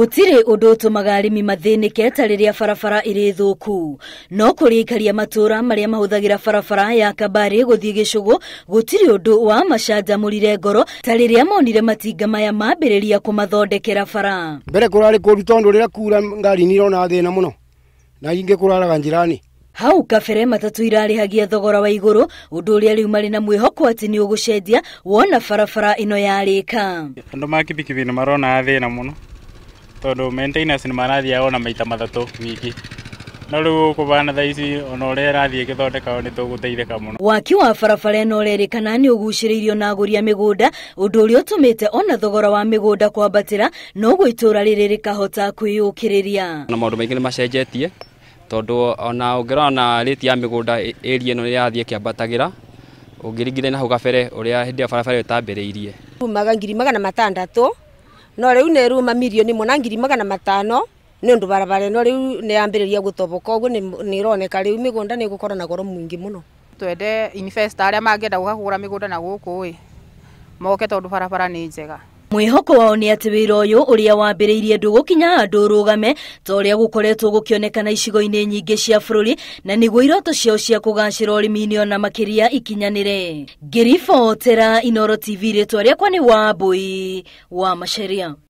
gũtirĩ ũndũ ũtũmaga arĩmi mathĩnĩke ta rĩrĩa barabara ĩrĩ thũku no kũrĩ aikaria matũũra marĩa mahũthagĩra barabara ya kabarĩ gũthiĩ gĩcũgũ gũtirĩ ũndũ wa macanjamũrire ngoro ta rĩrĩa monire matinga maya mambĩrĩria kũmathondekera bara mbere kũrarĩ kũru tondũ rĩrĩa kura ngari nĩ irona thĩna mũno na ingĩ kũraraga njĩra-inĩ hau kabere matatũ irarĩhagia thogora wa igũrũ ũndũ ũrĩa rĩu marĩ na mwĩhoko atĩ nĩ ũgũcenjia wona barabara ĩno yarĩka andũ ma kibikibi nĩ marona thĩna mũno tondå maintenance nä marathiaga ona maita mathatå wiki no rä u bana tha ici ona å rä a ĩrathiä gä thondekao nä tå gå teithäka må no waki wa barabara ĩno ũrerĩkana ni ũgucĩrĩirio na agũri a undu ũndũ utumite ona thogora wa mĩgũnda kwambatĩra no gwä riri ra rĩrĩ rĩkahota kwĩyũkĩrĩria na maũndũ maingĩ ni macenjetie tondå ona ũngĩrora na riti ya mĩgũnda ĩria ĩno ĩrathiĩ ĩkĩambatagĩra ũngĩringithania na hau gabere ũrĩa hĩndĩ ĩrĩa barabara ĩyo ĩtambĩrĩirie kumaga ngiri magana matandatu no riu ne ruma milioni mona ngiri magana matano ni undu barabara no riu ne ambiriria gutoboka uguo ni ironeka riu migunda ni gukora na goro mwingi muno twende investor aria mangenda gukagura kugura migunda na guku i moke tondu barabara ni njega mwihoko wao nä atä wä ra å yå å rä a wambä rä irie ndå gå kinya handå rå game ta å rä a gå koretwo gå kä onekana icigo-inä nyingä cia bå rå ri na nä guo iroto ciao cia kå gacä ra å rä mi-inä ona makä ria ikinyanä re ngä ribotera inoro tv rä twa rä akwa nä wambå i wa maceria